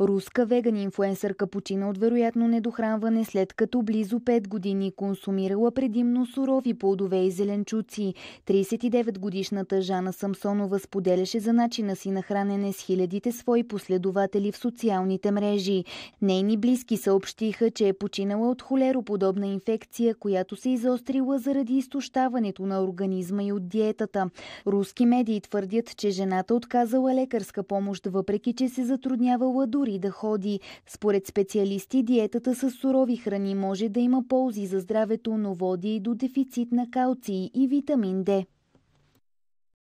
Руска веган инфуенсър почина от вероятно недохранване след като близо 5 години консумирала предимно сурови плодове и зеленчуци. 39-годишната Жана Самсонова споделяше за начина си на хранене с хилядите свои последователи в социалните мрежи. Нейни близки съобщиха, че е починала от холероподобна инфекция, която се изострила заради изтощаването на организма и от диетата. Руски медии твърдят, че жената отказала лекарска помощ, въпреки че се затруднявала дори дори да ходи. Според специалисти, диетата с сурови храни може да има ползи за здравето, но води и до дефицит на калций и витамин D.